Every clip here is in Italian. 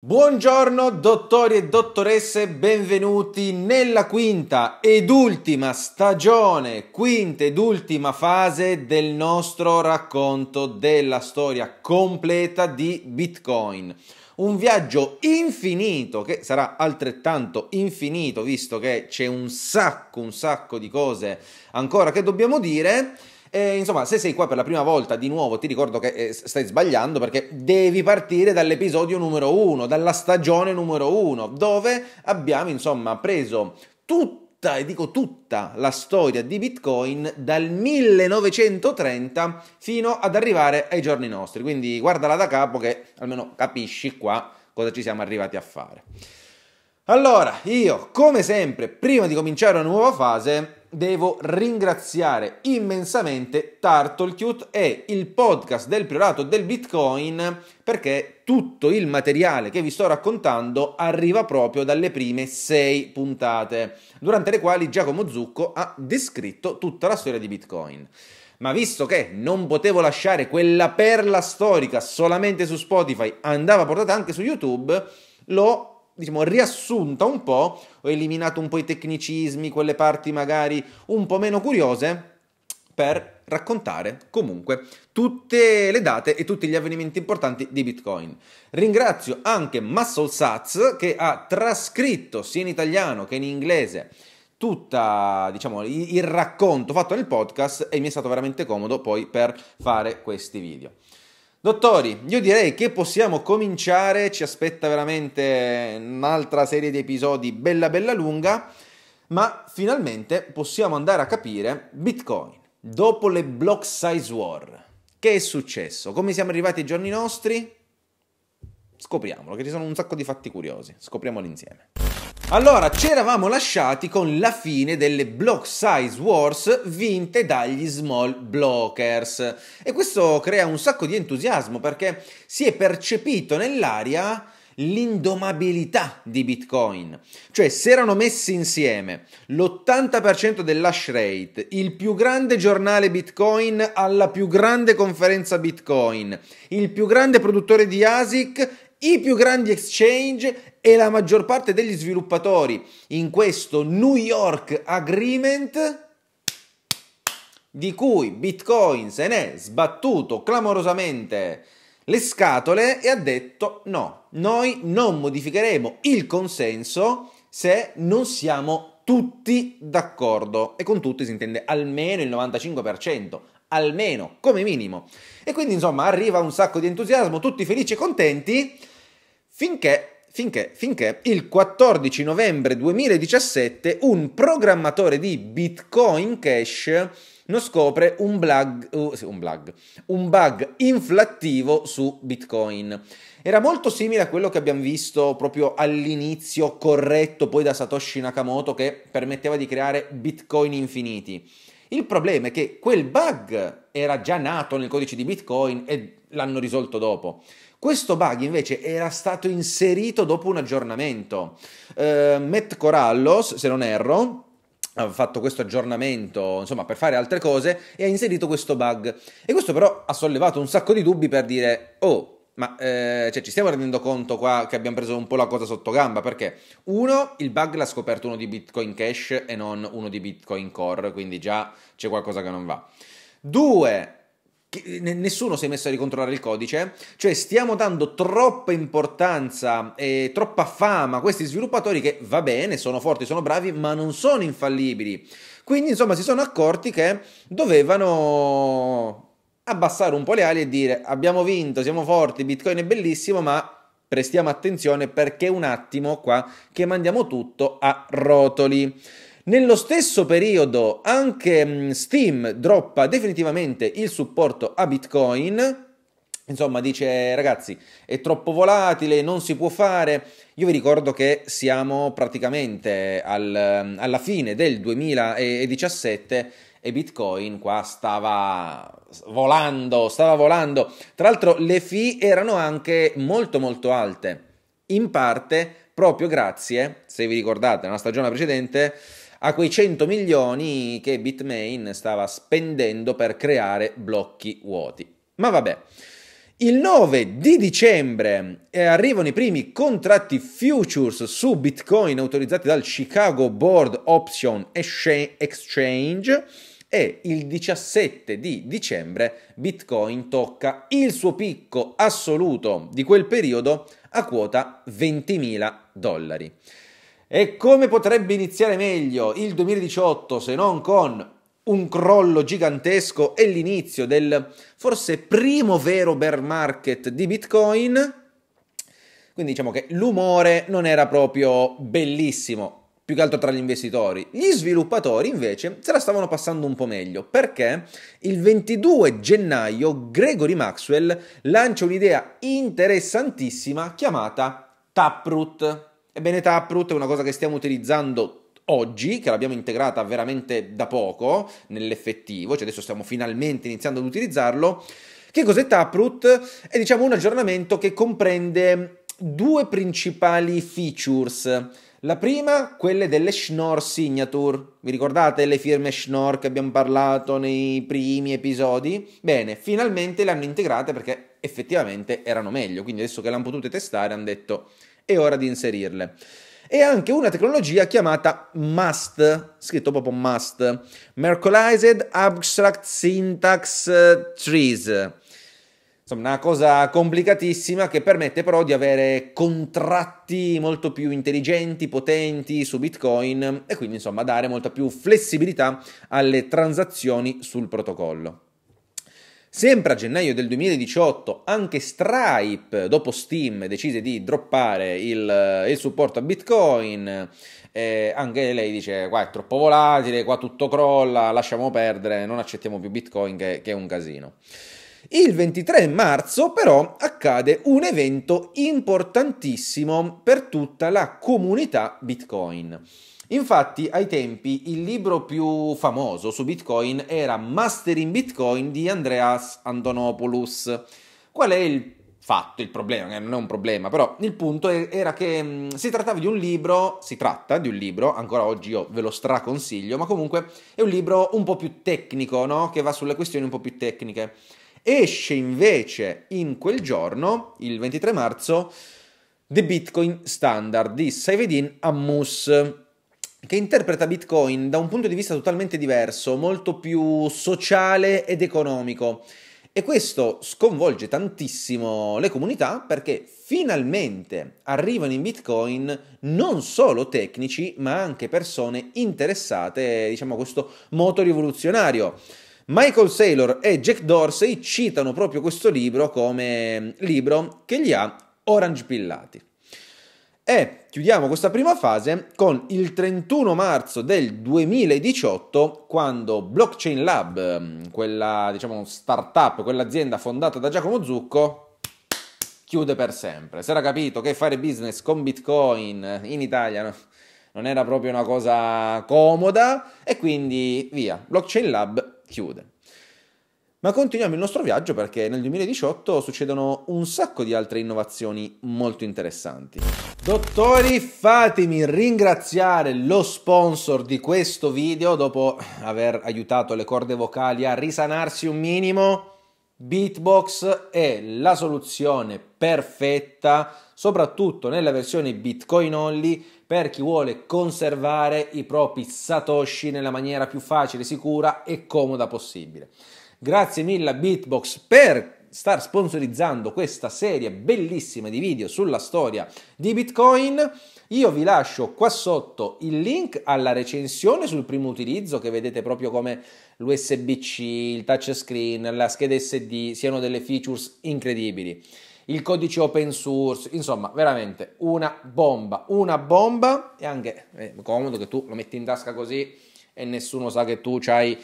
Buongiorno dottori e dottoresse, benvenuti nella quinta ed ultima stagione, quinta ed ultima fase del nostro racconto della storia completa di Bitcoin. Un viaggio infinito che sarà altrettanto infinito visto che c'è un sacco, un sacco di cose ancora che dobbiamo dire e, eh, insomma, se sei qua per la prima volta, di nuovo ti ricordo che eh, stai sbagliando perché devi partire dall'episodio numero uno, dalla stagione numero uno, dove abbiamo insomma preso tutto e dico tutta la storia di Bitcoin dal 1930 fino ad arrivare ai giorni nostri. Quindi guardala da capo che almeno capisci qua cosa ci siamo arrivati a fare. Allora, io come sempre, prima di cominciare una nuova fase, devo ringraziare immensamente Turtlecute e il podcast del Priorato del Bitcoin perché tutto il materiale che vi sto raccontando arriva proprio dalle prime sei puntate, durante le quali Giacomo Zucco ha descritto tutta la storia di Bitcoin. Ma visto che non potevo lasciare quella perla storica solamente su Spotify, andava portata anche su YouTube, l'ho diciamo, riassunta un po', ho eliminato un po' i tecnicismi, quelle parti magari un po' meno curiose, per raccontare comunque tutte le date e tutti gli avvenimenti importanti di Bitcoin. Ringrazio anche MuscleSats che ha trascritto sia in italiano che in inglese tutto diciamo, il racconto fatto nel podcast e mi è stato veramente comodo poi per fare questi video. Dottori, io direi che possiamo cominciare, ci aspetta veramente un'altra serie di episodi bella bella lunga, ma finalmente possiamo andare a capire Bitcoin dopo le block size war. Che è successo? Come siamo arrivati ai giorni nostri? Scopriamolo, che ci sono un sacco di fatti curiosi. Scopriamolo insieme. Allora, ci eravamo lasciati con la fine delle block size wars vinte dagli small blockers e questo crea un sacco di entusiasmo perché si è percepito nell'aria l'indomabilità di Bitcoin. Cioè, si erano messi insieme l'80% dell'hash rate, il più grande giornale Bitcoin alla più grande conferenza Bitcoin, il più grande produttore di ASIC i più grandi exchange e la maggior parte degli sviluppatori in questo New York Agreement di cui Bitcoin se ne è sbattuto clamorosamente le scatole e ha detto no, noi non modificheremo il consenso se non siamo tutti d'accordo e con tutti si intende almeno il 95%, almeno, come minimo. E quindi insomma arriva un sacco di entusiasmo, tutti felici e contenti, finché finché, finché il 14 novembre 2017 un programmatore di Bitcoin Cash non scopre un bug, uh, un, bug, un bug inflattivo su Bitcoin. Era molto simile a quello che abbiamo visto proprio all'inizio corretto poi da Satoshi Nakamoto che permetteva di creare Bitcoin infiniti. Il problema è che quel bug era già nato nel codice di Bitcoin e l'hanno risolto dopo. Questo bug invece era stato inserito dopo un aggiornamento. Uh, Matt Corallos, se non erro, ha fatto questo aggiornamento, insomma, per fare altre cose e ha inserito questo bug. E questo però ha sollevato un sacco di dubbi per dire, oh, ma eh, cioè, ci stiamo rendendo conto qua che abbiamo preso un po' la cosa sotto gamba perché uno il bug l'ha scoperto uno di Bitcoin Cash e non uno di Bitcoin Core quindi già c'è qualcosa che non va due nessuno si è messo a ricontrollare il codice, cioè stiamo dando troppa importanza e troppa fama a questi sviluppatori che va bene, sono forti, sono bravi, ma non sono infallibili. Quindi, insomma, si sono accorti che dovevano abbassare un po' le ali e dire abbiamo vinto, siamo forti, Bitcoin è bellissimo, ma prestiamo attenzione perché un attimo qua che mandiamo tutto a rotoli. Nello stesso periodo anche mm, Steam droppa definitivamente il supporto a Bitcoin. Insomma, dice ragazzi, è troppo volatile, non si può fare. Io vi ricordo che siamo praticamente al, mm, alla fine del 2017 e Bitcoin qua stava volando, stava volando. Tra l'altro le fee erano anche molto molto alte, in parte proprio grazie, se vi ricordate, nella stagione precedente, a quei 100 milioni che Bitmain stava spendendo per creare blocchi vuoti. Ma vabbè. Il 9 di dicembre eh, arrivano i primi contratti futures su Bitcoin autorizzati dal Chicago Board Option Exchange e il 17 di dicembre Bitcoin tocca il suo picco assoluto di quel periodo a quota 20.000 dollari. E come potrebbe iniziare meglio il 2018 se non con un crollo gigantesco e l'inizio del forse primo vero bear market di Bitcoin. Quindi diciamo che l'umore non era proprio bellissimo, più che altro tra gli investitori. Gli sviluppatori invece se la stavano passando un po' meglio perché il 22 gennaio Gregory Maxwell lancia un'idea interessantissima chiamata Taproot. Ebbene Taproot è una cosa che stiamo utilizzando oggi, che l'abbiamo integrata veramente da poco nell'effettivo, cioè adesso stiamo finalmente iniziando ad utilizzarlo, che cos'è Taproot? È diciamo un aggiornamento che comprende due principali features. La prima, quelle delle Schnorr Signature. Vi ricordate le firme Schnorr che abbiamo parlato nei primi episodi? Bene, finalmente le hanno integrate perché effettivamente erano meglio, quindi adesso che le hanno potute testare hanno detto è ora di inserirle e anche una tecnologia chiamata MUST, scritto proprio MUST, Mercolized Abstract Syntax eh, Trees. Insomma, una cosa complicatissima che permette però di avere contratti molto più intelligenti, potenti su Bitcoin e quindi insomma dare molta più flessibilità alle transazioni sul protocollo. Sempre a gennaio del 2018 anche Stripe, dopo Steam, decise di droppare il, eh, il supporto a Bitcoin. Eh, anche lei dice qua è troppo volatile, qua tutto crolla, lasciamo perdere, non accettiamo più Bitcoin che, che è un casino. Il 23 marzo però accade un evento importantissimo per tutta la comunità Bitcoin. Infatti, ai tempi, il libro più famoso su Bitcoin era Mastering Bitcoin di Andreas Antonopoulos. Qual è il fatto, il problema, eh, non è un problema, però il punto era che mh, mm, si trattava di un libro, si tratta di un libro, ancora oggi io ve lo straconsiglio, ma comunque è un libro un po' più tecnico, no? che va sulle questioni un po' più tecniche. Esce invece in quel giorno, il 23 marzo, The Bitcoin Standard di Saivedin Ammus che interpreta Bitcoin da un punto di vista totalmente diverso, molto più sociale ed economico. E questo sconvolge tantissimo le comunità perché finalmente arrivano in Bitcoin non solo tecnici, ma anche persone interessate, diciamo, a questo moto rivoluzionario. Michael Saylor e Jack Dorsey citano proprio questo libro come libro che li ha orange pillati. E chiudiamo questa prima fase con il 31 marzo del 2018, quando Blockchain Lab, mm, quella diciamo startup, quell'azienda fondata da Giacomo Zucco, chiude per sempre. Si era capito che fare business con Bitcoin in Italia no? non era proprio una cosa comoda e quindi via, Blockchain Lab chiude. Ma continuiamo il nostro viaggio perché nel 2018 succedono un sacco di altre innovazioni molto interessanti. Dottori, fatemi ringraziare lo sponsor di questo video dopo aver aiutato le corde vocali a risanarsi un minimo. Beatbox è la soluzione perfetta, soprattutto nella versione Bitcoin only, per chi vuole conservare i propri satoshi nella maniera più facile, sicura e comoda possibile. Grazie mille a Beatbox per star sponsorizzando questa serie bellissima di video sulla storia di Bitcoin. Io vi lascio qua sotto il link alla recensione sul primo utilizzo che vedete proprio come l'USB-C, il touchscreen, la scheda SD siano delle features incredibili. Il codice open source, insomma, veramente una bomba, una bomba e anche eh, comodo che tu lo metti in tasca così e nessuno sa che tu c'hai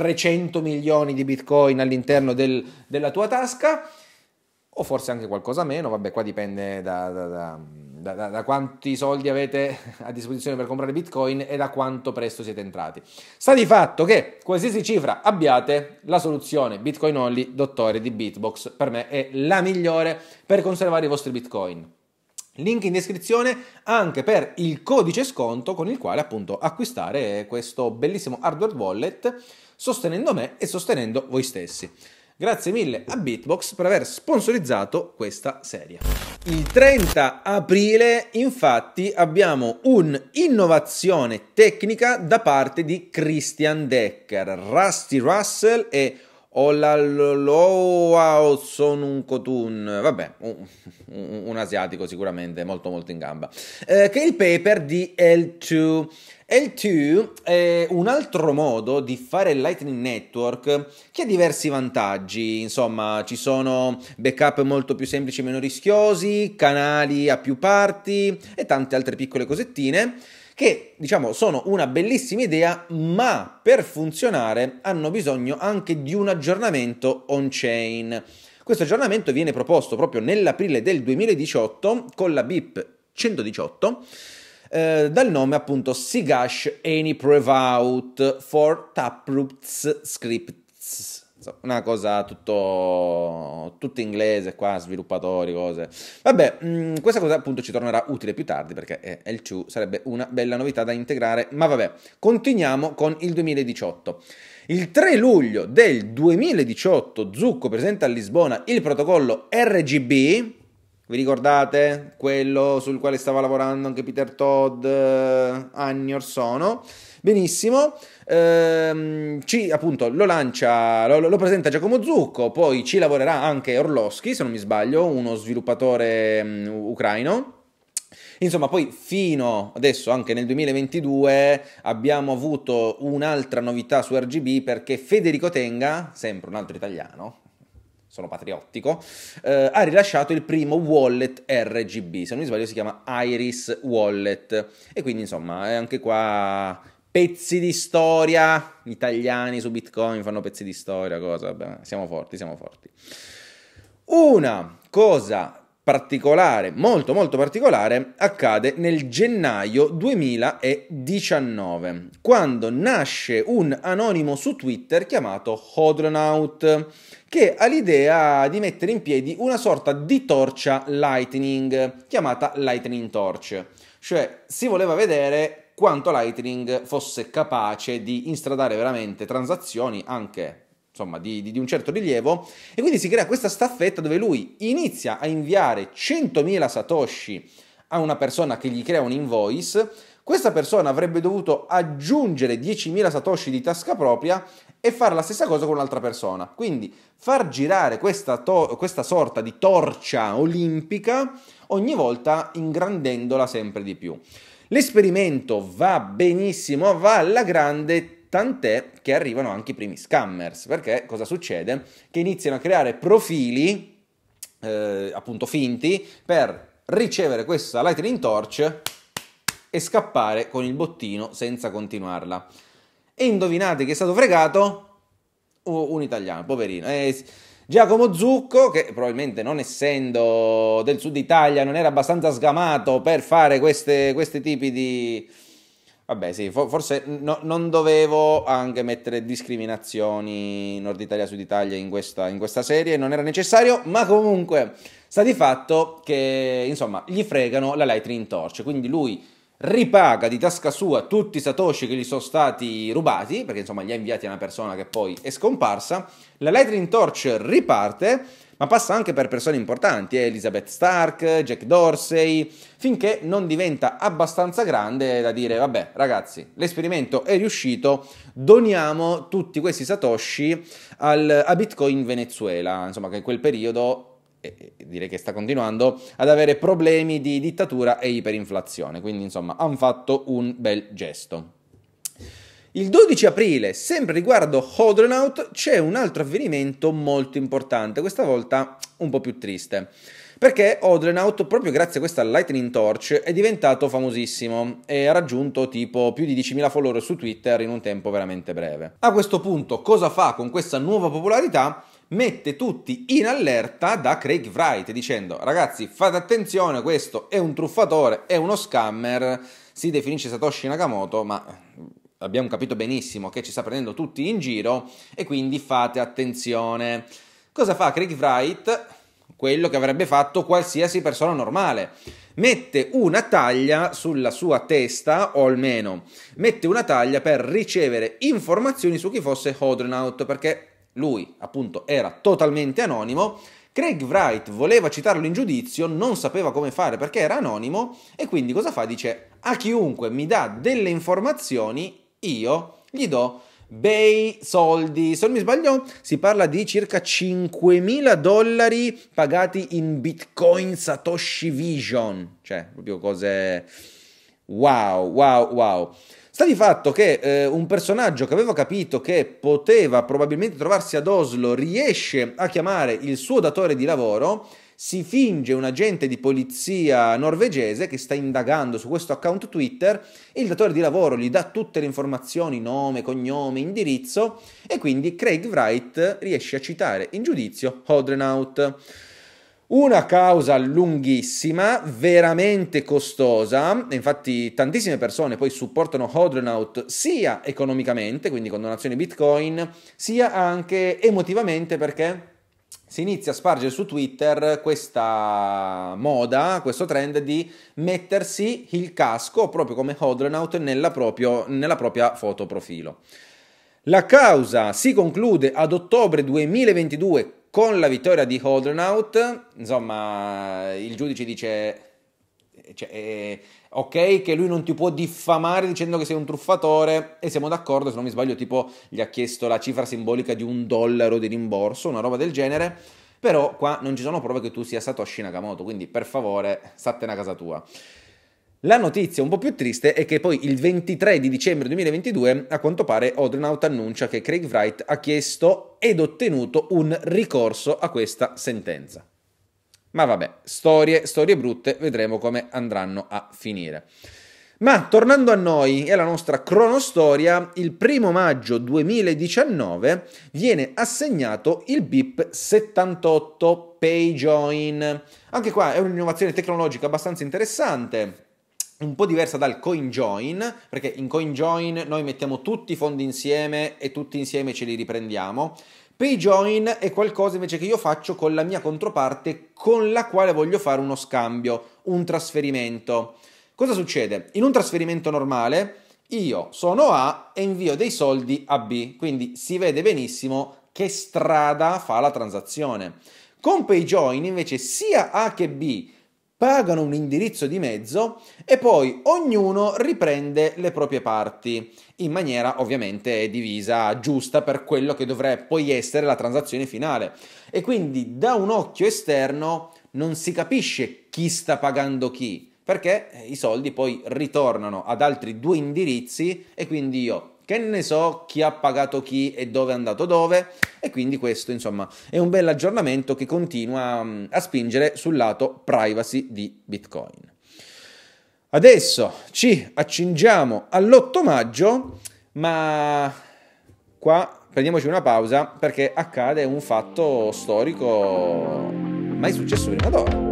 300 milioni di bitcoin all'interno del, della tua tasca o forse anche qualcosa meno, vabbè qua dipende da, da, da, da, quanti soldi avete a disposizione per comprare bitcoin e da quanto presto siete entrati. Sta di fatto che qualsiasi cifra abbiate, la soluzione Bitcoin Only, dottore di Bitbox, per me è la migliore per conservare i vostri bitcoin. Link in descrizione anche per il codice sconto con il quale appunto acquistare questo bellissimo hardware wallet sostenendo me e sostenendo voi stessi. Grazie mille a Bitbox per aver sponsorizzato questa serie. Il 30 aprile infatti abbiamo un'innovazione tecnica da parte di Christian Decker, Rusty Russell e o la Loa Son un Cotun, vabbè, un, un, un, asiatico sicuramente, molto molto in gamba, eh, che è il paper di L2. L2 è un altro modo di fare Lightning Network che ha diversi vantaggi, insomma ci sono backup molto più semplici e meno rischiosi, canali a più parti e tante altre piccole cosettine che diciamo sono una bellissima idea, ma per funzionare hanno bisogno anche di un aggiornamento on-chain. Questo aggiornamento viene proposto proprio nell'aprile del 2018 con la BIP 118 eh, dal nome appunto Sigash Any Prevout for Taproots Scripts una cosa tutto, tutto, inglese qua, sviluppatori, cose. Vabbè, mh, mm, questa cosa appunto ci tornerà utile più tardi perché eh, LCU sarebbe una bella novità da integrare, ma vabbè, continuiamo con il 2018. Il 3 luglio del 2018 Zucco presenta a Lisbona il protocollo RGB, vi ricordate? Quello sul quale stava lavorando anche Peter Todd, eh, anni or sono Benissimo, ehm, ci, appunto, lo lancia, lo, lo, presenta Giacomo Zucco, poi ci lavorerà anche Orlowski, se non mi sbaglio, uno sviluppatore mh, mm, ucraino. Insomma, poi fino adesso, anche nel 2022, abbiamo avuto un'altra novità su RGB perché Federico Tenga, sempre un altro italiano, sono patriottico, eh, ha rilasciato il primo wallet RGB, se non mi sbaglio si chiama Iris Wallet e quindi insomma eh, anche qua pezzi di storia. Gli italiani su Bitcoin fanno pezzi di storia, cosa? Beh, siamo forti, siamo forti. Una cosa particolare, molto molto particolare, accade nel gennaio 2019, quando nasce un anonimo su Twitter chiamato Hodronaut, che ha l'idea di mettere in piedi una sorta di torcia Lightning, chiamata Lightning Torch. Cioè, si voleva vedere quanto Lightning fosse capace di instradare veramente transazioni anche insomma, di, di, di, un certo rilievo, e quindi si crea questa staffetta dove lui inizia a inviare 100.000 satoshi a una persona che gli crea un invoice, questa persona avrebbe dovuto aggiungere 10.000 satoshi di tasca propria e fare la stessa cosa con un'altra persona, quindi far girare questa, to- questa sorta di torcia olimpica ogni volta ingrandendola sempre di più. L'esperimento va benissimo, va alla grande, tant'è che arrivano anche i primi scammers, perché cosa succede? Che iniziano a creare profili, eh, appunto finti, per ricevere questa Lightning Torch e scappare con il bottino senza continuarla. E indovinate chi è stato fregato? un italiano, poverino. Eh, Giacomo Zucco, che probabilmente non essendo del sud Italia non era abbastanza sgamato per fare queste, questi tipi di... Vabbè sì, forse no, non dovevo anche mettere discriminazioni Nord Italia, Sud Italia in questa, in questa serie, non era necessario, ma comunque sta di fatto che insomma gli fregano la Lightning Torch, quindi lui ripaga di tasca sua tutti i satoshi che gli sono stati rubati, perché insomma li ha inviati a una persona che poi è scomparsa, la Lightning Torch riparte, ma passa anche per persone importanti, eh, Elizabeth Stark, Jack Dorsey, finché non diventa abbastanza grande da dire, vabbè ragazzi, l'esperimento è riuscito, doniamo tutti questi satoshi al, a Bitcoin Venezuela, insomma che in quel periodo e direi che sta continuando ad avere problemi di dittatura e iperinflazione, quindi insomma hanno fatto un bel gesto. Il 12 aprile, sempre riguardo Hodrenaut, c'è un altro avvenimento molto importante, questa volta un po' più triste perché Odrenaut, proprio grazie a questa Lightning Torch, è diventato famosissimo e ha raggiunto tipo più di 10.000 follower su Twitter in un tempo veramente breve. A questo punto, cosa fa con questa nuova popolarità? mette tutti in allerta da Craig Wright dicendo ragazzi fate attenzione, questo è un truffatore, è uno scammer, si definisce Satoshi Nakamoto, ma eh, abbiamo capito benissimo che ci sta prendendo tutti in giro e quindi fate attenzione. Cosa fa Craig Wright? Quello che avrebbe fatto qualsiasi persona normale. Mette una taglia sulla sua testa, o almeno mette una taglia per ricevere informazioni su chi fosse Hodronaut, perché lui appunto era totalmente anonimo, Craig Wright voleva citarlo in giudizio, non sapeva come fare perché era anonimo e quindi cosa fa? Dice a chiunque mi dà delle informazioni io gli do bei soldi. Se non mi sbaglio, si parla di circa 5.000 dollari pagati in Bitcoin Satoshi Vision, cioè proprio cose wow, wow, wow. Sta di fatto che eh, un personaggio che aveva capito che poteva probabilmente trovarsi ad Oslo riesce a chiamare il suo datore di lavoro, si finge un agente di polizia norvegese che sta indagando su questo account Twitter e il datore di lavoro gli dà tutte le informazioni, nome, cognome, indirizzo e quindi Craig Wright riesce a citare in giudizio Hodrenaut. Una causa lunghissima, veramente costosa, infatti tantissime persone poi supportano Hodronaut sia economicamente, quindi con donazioni Bitcoin, sia anche emotivamente perché si inizia a spargere su Twitter questa moda, questo trend di mettersi il casco proprio come Hodronaut nella, proprio, nella propria foto profilo. La causa si conclude ad ottobre 2022 con la vittoria di Holdernaut, insomma, il giudice dice... Cioè, eh, ok, che lui non ti può diffamare dicendo che sei un truffatore e siamo d'accordo, se non mi sbaglio, tipo gli ha chiesto la cifra simbolica di un dollaro di rimborso, una roba del genere, però qua non ci sono prove che tu sia Satoshi Nakamoto, quindi per favore, statene a casa tua. La notizia un po' più triste è che poi il 23 di dicembre 2022, a quanto pare, Odrenaut annuncia che Craig Wright ha chiesto ed ottenuto un ricorso a questa sentenza. Ma vabbè, storie, storie brutte, vedremo come andranno a finire. Ma tornando a noi e alla nostra cronostoria, il primo maggio 2019 viene assegnato il BIP 78 PayJoin. Anche qua è un'innovazione tecnologica abbastanza interessante un po' diversa dal CoinJoin, perché in CoinJoin noi mettiamo tutti i fondi insieme e tutti insieme ce li riprendiamo. PayJoin è qualcosa invece che io faccio con la mia controparte con la quale voglio fare uno scambio, un trasferimento. Cosa succede? In un trasferimento normale io sono A e invio dei soldi a B, quindi si vede benissimo che strada fa la transazione. Con PayJoin invece sia A che B pagano un indirizzo di mezzo e poi ognuno riprende le proprie parti in maniera ovviamente divisa giusta per quello che dovrebbe poi essere la transazione finale. E quindi da un occhio esterno non si capisce chi sta pagando chi, perché eh, i soldi poi ritornano ad altri due indirizzi e quindi io che ne so chi ha pagato chi e dove è andato dove e quindi questo insomma è un bel aggiornamento che continua mm, a spingere sul lato privacy di Bitcoin. Adesso ci accingiamo all'8 maggio, ma qua prendiamoci una pausa perché accade un fatto storico mai successo prima d'ora.